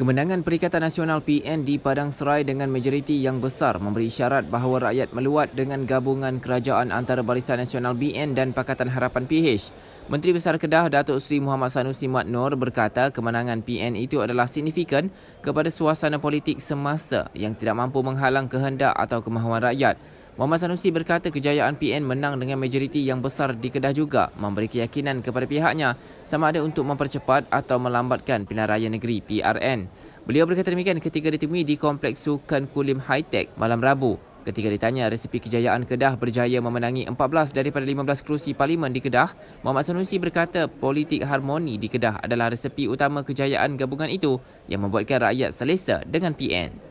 Kemenangan Perikatan Nasional PN di Padang Serai dengan majoriti yang besar memberi isyarat bahawa rakyat meluat dengan gabungan kerajaan antara Barisan Nasional BN dan Pakatan Harapan PH. Menteri Besar Kedah Datuk Seri Muhammad Sanusi Mat Nor berkata kemenangan PN itu adalah signifikan kepada suasana politik semasa yang tidak mampu menghalang kehendak atau kemahuan rakyat. Muhammad Sanusi berkata kejayaan PN menang dengan majoriti yang besar di Kedah juga memberi keyakinan kepada pihaknya sama ada untuk mempercepat atau melambatkan pilihan raya negeri PRN. Beliau berkata demikian ketika ditemui di Kompleks Sukan Kulim Hightech malam Rabu. Ketika ditanya resipi kejayaan Kedah berjaya memenangi 14 daripada 15 kerusi parlimen di Kedah, Muhammad Sanusi berkata politik harmoni di Kedah adalah resipi utama kejayaan gabungan itu yang membuatkan rakyat selesa dengan PN.